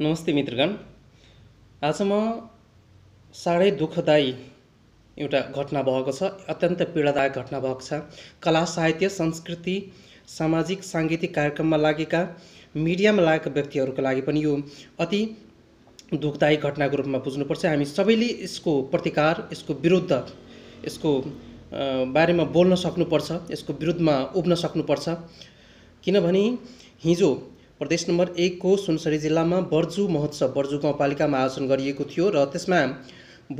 नमस्ते मित्रगण आज म साह्रै दुःखदायी एउटा घटना भएको छ अत्यन्त पीडादायक घटना भएको छ कला साहित्य संस्कृति सामाजिक साङ्गीतिक कार्यक्रममा लागेका मिडियामा लागेका व्यक्तिहरूको लागि पनि यो अति दुःखदायी घटनाको रूपमा बुझ्नुपर्छ हामी सबैले यसको प्रतिकार यसको विरुद्ध यसको बारेमा बोल्न सक्नुपर्छ यसको विरुद्धमा उभ्न सक्नुपर्छ किनभने हिजो प्रदेश नम्बर एकको सुनसरी जिल्लामा बर्जु महोत्सव बर्जु गाउँपालिकामा आयोजन गरिएको थियो र त्यसमा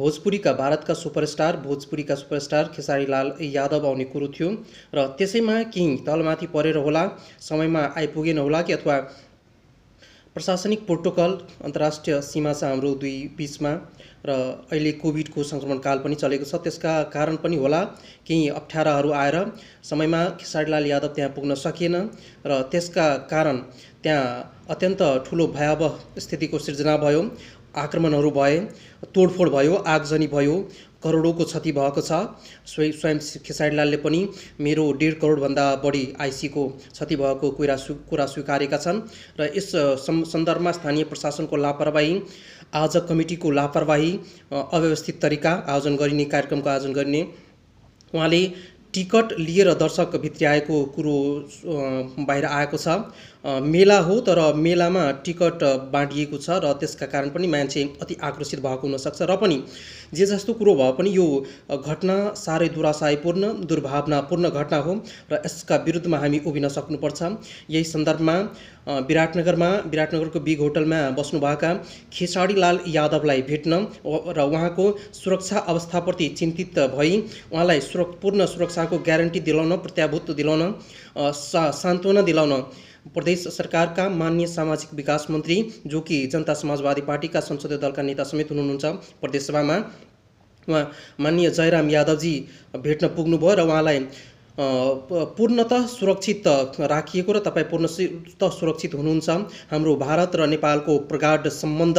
भोजपुरीका भारतका सुपरस्टार भोजपुरीका सुपरस्टार खेसारी लाल यादव आउने कुरो थियो र त्यसैमा केही तलमाथि परेर होला समयमा आइपुगेन होला कि अथवा प्रशासनिक प्रोटोकल अन्तर्राष्ट्रिय सीमा छ हाम्रो दुई बिचमा र अहिले कोभिडको काल पनि चलेको छ त्यसका कारण पनि होला केही अप्ठ्याराहरू आएर समयमा खेसारीलाल यादव त्यहाँ पुग्न सकिएन र त्यसका कारण त्यहाँ अत्यन्त ठुलो भयावह स्थितिको सिर्जना भयो आक्रमणहरू भए तोडफोड भयो आगजनी भयो करोडौँको क्षति भएको छ स्वयं स्वयं खेसारीलालले पनि मेरो डेढ करोडभन्दा बढी आइसीको क्षति भएको कुरा सु कुरा स्वीकारेका छन् र यस सन्दर्भमा स्थानीय प्रशासनको लापरवाही आज कमिटीको लापरवाही अव्यवस्थित तरिका आयोजन गरिने कार्यक्रमको आयोजन गरिने उहाँले टिकट लिएर दर्शक आएको कुरो बाहिर आएको छ मेला हो तर मेलामा टिकट बाँडिएको छ र त्यसका कारण पनि मान्छे अति आक्रोशित भएको हुनसक्छ र पनि जे जस्तो कुरो भए पनि यो घटना साह्रै दुराशयपूर्ण दुर्भावनापूर्ण घटना हो र यसका विरुद्धमा हामी उभिन सक्नुपर्छ यही सन्दर्भमा विराटनगरमा विराटनगरको बिग होटलमा बस्नुभएका खेसाडीलाल यादवलाई भेट्न र उहाँको सुरक्षा अवस्थाप्रति चिन्तित भई उहाँलाई सुर पूर्ण सुरक्षाको ग्यारेन्टी दिलाउन प्रत्याभूत दिलाउन सा सान्त्वना दिलाउन प्रदेश सरकारका मान्य सामाजिक विकास मन्त्री जो कि जनता समाजवादी पार्टीका संसदीय दलका नेता समेत हुनुहुन्छ प्रदेशसभामा उहाँ मान्य जयराम यादवजी भेट्न पुग्नुभयो र उहाँलाई पूर्णत सुरक्षित राखिएको र तपाईँ पूर्णत सुरक्षित हुनुहुन्छ हाम्रो भारत र नेपालको प्रगाढ सम्बन्ध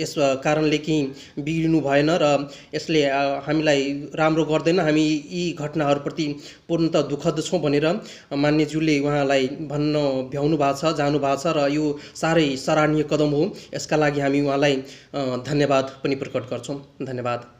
यस कारणले केही बिग्रिनु भएन र यसले हामीलाई राम्रो गर्दैन हामी यी घटनाहरूप्रति पूर्णत दुःखद छौँ भनेर मान्यज्यूले उहाँलाई भन्न भ्याउनु भएको छ जानु भएको छ र यो साह्रै सराहनीय कदम हो यसका लागि हामी उहाँलाई धन्यवाद पनि प्रकट गर्छौँ धन्यवाद